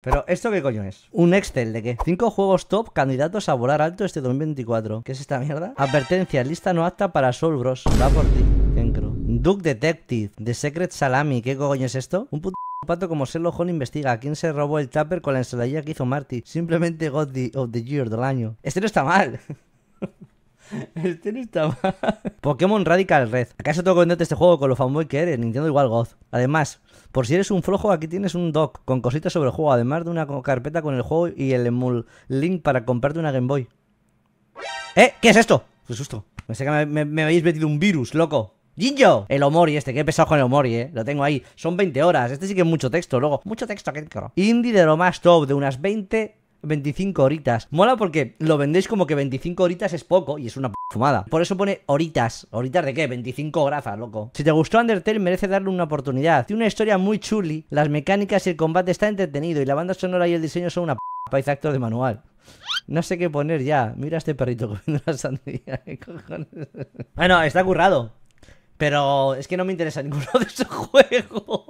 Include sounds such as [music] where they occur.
Pero, ¿esto qué coño es? ¿Un Excel de qué? Cinco juegos top candidatos a volar alto este 2024. ¿Qué es esta mierda? Advertencia, lista no apta para Soul Bros. Va por ti, Kenkro. Duke Detective, The Secret Salami. ¿Qué coño es esto? Un puto pato como Sherlock Holmes investiga a quién se robó el tupper con la ensaladilla que hizo Marty. Simplemente God the, of the Year del año. Este no está mal. [laughs] Este no mal Pokémon Radical Red. ¿Acaso tengo que venderte este juego con lo fanboy que eres? Nintendo igual goz. Además, por si eres un flojo, aquí tienes un doc con cositas sobre el juego, además de una carpeta con el juego y el emul link para comprarte una Game Boy. ¿Eh? ¿Qué es esto? Qué susto. sé que me, habéis metido un virus, loco. ¡Ginjo! El Omori este, que he pesado con el Omori, eh. Lo tengo ahí. Son 20 horas. Este sí que es mucho texto, luego. Mucho texto, qué Indie de lo más top, de unas 20 25 horitas. Mola porque lo vendéis como que 25 horitas es poco y es una p fumada. Por eso pone horitas. ¿Horitas de qué? 25 grafas, loco. Si te gustó Undertale, merece darle una oportunidad. Tiene una historia muy chuli, las mecánicas y el combate está entretenido y la banda sonora y el diseño son una p país actor de manual. No sé qué poner ya. Mira a este perrito [laughs] comiendo la sandía. Bueno, está currado. Pero es que no me interesa ninguno de esos [laughs] juegos.